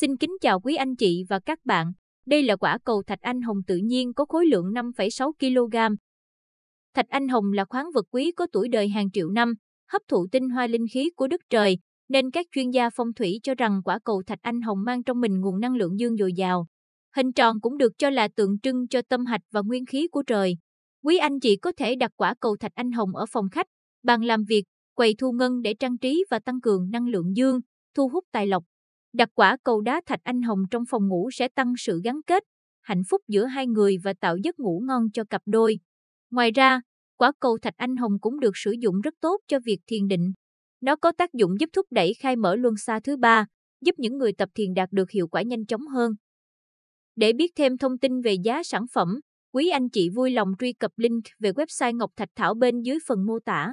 Xin kính chào quý anh chị và các bạn. Đây là quả cầu thạch anh hồng tự nhiên có khối lượng 5,6 kg. Thạch anh hồng là khoáng vật quý có tuổi đời hàng triệu năm, hấp thụ tinh hoa linh khí của đất trời, nên các chuyên gia phong thủy cho rằng quả cầu thạch anh hồng mang trong mình nguồn năng lượng dương dồi dào. Hình tròn cũng được cho là tượng trưng cho tâm hạch và nguyên khí của trời. Quý anh chị có thể đặt quả cầu thạch anh hồng ở phòng khách, bàn làm việc, quầy thu ngân để trang trí và tăng cường năng lượng dương, thu hút tài lộc. Đặt quả cầu đá thạch anh hồng trong phòng ngủ sẽ tăng sự gắn kết, hạnh phúc giữa hai người và tạo giấc ngủ ngon cho cặp đôi. Ngoài ra, quả cầu thạch anh hồng cũng được sử dụng rất tốt cho việc thiền định. Nó có tác dụng giúp thúc đẩy khai mở luân xa thứ ba, giúp những người tập thiền đạt được hiệu quả nhanh chóng hơn. Để biết thêm thông tin về giá sản phẩm, quý anh chị vui lòng truy cập link về website Ngọc Thạch Thảo bên dưới phần mô tả.